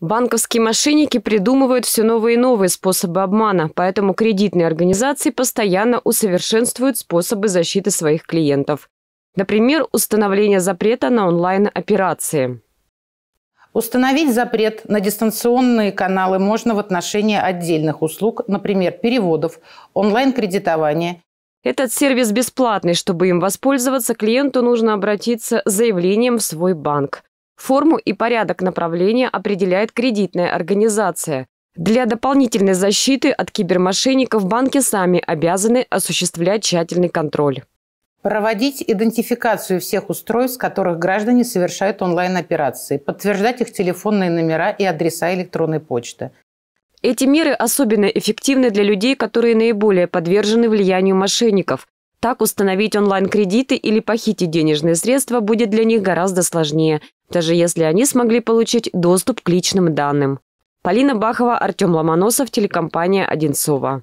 Банковские мошенники придумывают все новые и новые способы обмана, поэтому кредитные организации постоянно усовершенствуют способы защиты своих клиентов. Например, установление запрета на онлайн-операции. Установить запрет на дистанционные каналы можно в отношении отдельных услуг, например, переводов, онлайн-кредитования. Этот сервис бесплатный. Чтобы им воспользоваться, клиенту нужно обратиться с заявлением в свой банк. Форму и порядок направления определяет кредитная организация. Для дополнительной защиты от кибермошенников банки сами обязаны осуществлять тщательный контроль. Проводить идентификацию всех устройств, с которых граждане совершают онлайн-операции, подтверждать их телефонные номера и адреса электронной почты. Эти меры особенно эффективны для людей, которые наиболее подвержены влиянию мошенников. Так установить онлайн-кредиты или похитить денежные средства будет для них гораздо сложнее даже если они смогли получить доступ к личным данным. Полина Бахова, Артем Ломоносов, телекомпания «Одинцова».